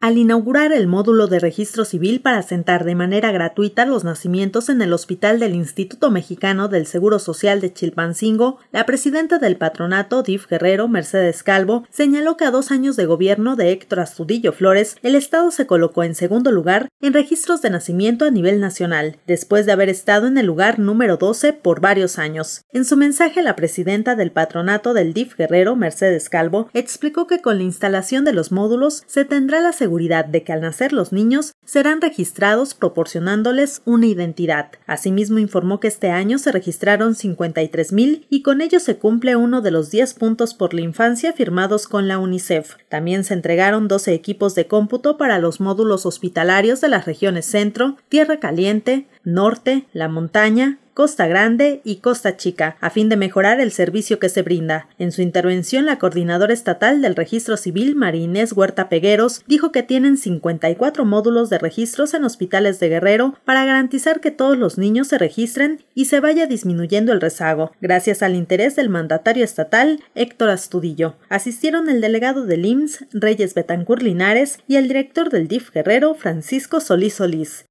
al inaugurar el módulo de registro civil para asentar de manera gratuita los nacimientos en el Hospital del Instituto Mexicano del Seguro Social de Chilpancingo, la presidenta del patronato, DIF Guerrero, Mercedes Calvo, señaló que a dos años de gobierno de Héctor Astudillo Flores, el Estado se colocó en segundo lugar en registros de nacimiento a nivel nacional, después de haber estado en el lugar número 12 por varios años. En su mensaje, la presidenta del patronato del DIF Guerrero, Mercedes Calvo, explicó que con la instalación de los módulos se tendrá la de que al nacer los niños serán registrados proporcionándoles una identidad. Asimismo, informó que este año se registraron 53.000 y con ello se cumple uno de los 10 puntos por la infancia firmados con la UNICEF. También se entregaron 12 equipos de cómputo para los módulos hospitalarios de las regiones Centro, Tierra Caliente, Norte, La Montaña, Costa Grande y Costa Chica, a fin de mejorar el servicio que se brinda. En su intervención, la coordinadora estatal del Registro Civil, Marinés Huerta Pegueros, dijo que tienen 54 módulos de registros en hospitales de Guerrero para garantizar que todos los niños se registren y se vaya disminuyendo el rezago, gracias al interés del mandatario estatal, Héctor Astudillo. Asistieron el delegado del IMSS, Reyes Betancur Linares, y el director del DIF Guerrero, Francisco Solís Solís.